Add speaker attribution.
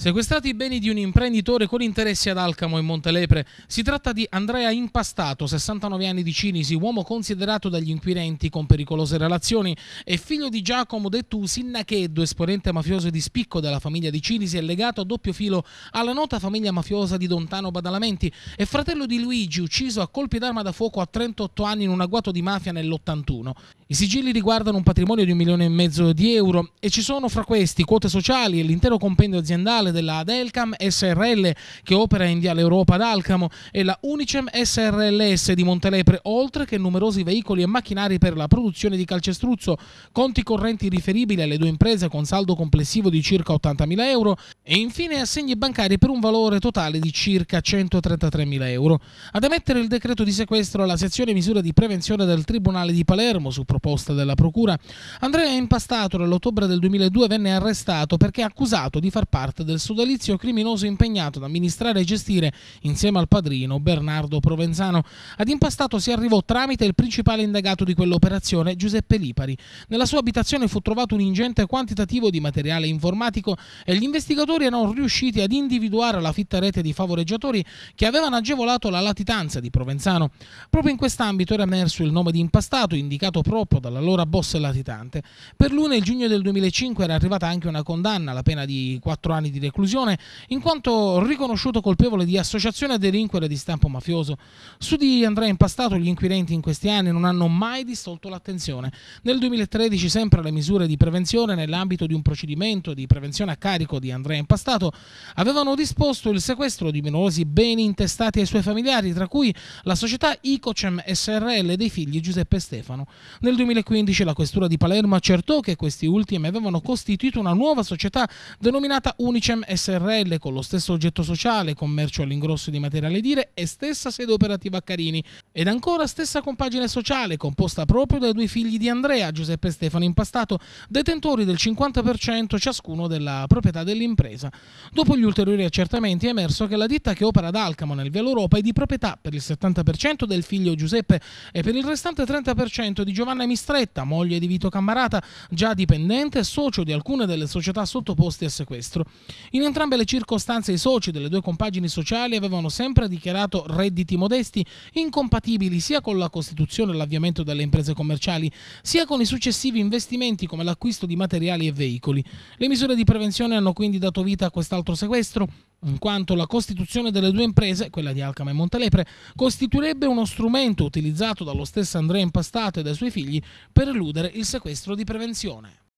Speaker 1: Sequestrati i beni di un imprenditore con interessi ad Alcamo e Montelepre, si tratta di Andrea Impastato, 69 anni di Cinisi, uomo considerato dagli inquirenti con pericolose relazioni, e figlio di Giacomo Dettu Sinnacheddo, esponente mafioso di spicco della famiglia di Cinisi e legato a doppio filo alla nota famiglia mafiosa di Dontano Badalamenti, e fratello di Luigi, ucciso a colpi d'arma da fuoco a 38 anni in un agguato di mafia nell'81. I sigilli riguardano un patrimonio di un milione e mezzo di euro e ci sono fra questi quote sociali e l'intero compendio aziendale della Adelcam SRL che opera in Viale Europa ad Alcamo e la Unicem SRLS di Montelepre, oltre che numerosi veicoli e macchinari per la produzione di calcestruzzo, conti correnti riferibili alle due imprese con saldo complessivo di circa 80.000 euro e infine assegni bancari per un valore totale di circa 133.000 euro. Ad emettere il decreto di sequestro alla sezione misura di prevenzione del Tribunale di Palermo su proposta proposta della Procura, Andrea Impastato nell'ottobre del 2002 venne arrestato perché accusato di far parte del sodalizio criminoso impegnato ad amministrare e gestire, insieme al padrino Bernardo Provenzano. Ad Impastato si arrivò tramite il principale indagato di quell'operazione, Giuseppe Lipari. Nella sua abitazione fu trovato un ingente quantitativo di materiale informatico e gli investigatori erano riusciti ad individuare la fitta rete di favoreggiatori che avevano agevolato la latitanza di Provenzano. Proprio in quest'ambito era emerso il nome di Impastato, indicato proprio purtroppo dall'allora boss latitante. Per lui nel giugno del 2005 era arrivata anche una condanna alla pena di 4 anni di reclusione in quanto riconosciuto colpevole di associazione a delinquere di stampo mafioso. Su di Andrea Impastato gli inquirenti in questi anni non hanno mai distolto l'attenzione. Nel 2013 sempre le misure di prevenzione nell'ambito di un procedimento di prevenzione a carico di Andrea Impastato avevano disposto il sequestro di numerosi beni intestati ai suoi familiari, tra cui la società Icocem SRL dei figli Giuseppe e Stefano. Nel 2015 la Questura di Palermo accertò che questi ultimi avevano costituito una nuova società denominata Unicem SRL con lo stesso oggetto sociale, commercio all'ingrosso di materiale dire e stessa sede operativa a Carini ed ancora stessa compagine sociale composta proprio dai due figli di Andrea, Giuseppe e Stefano Impastato, detentori del 50% ciascuno della proprietà dell'impresa. Dopo gli ulteriori accertamenti è emerso che la ditta che opera ad Alcamo nel Velo Europa è di proprietà per il 70% del figlio Giuseppe e per il restante 30% di Giovanna Mistretta, moglie di Vito Cammarata, già dipendente, e socio di alcune delle società sottoposte a sequestro. In entrambe le circostanze i soci delle due compagini sociali avevano sempre dichiarato redditi modesti incompatibili sia con la costituzione e l'avviamento delle imprese commerciali, sia con i successivi investimenti come l'acquisto di materiali e veicoli. Le misure di prevenzione hanno quindi dato vita a quest'altro sequestro in quanto la costituzione delle due imprese, quella di Alcama e Montalepre, costituirebbe uno strumento utilizzato dallo stesso Andrea Impastato e dai suoi figli per eludere il sequestro di prevenzione.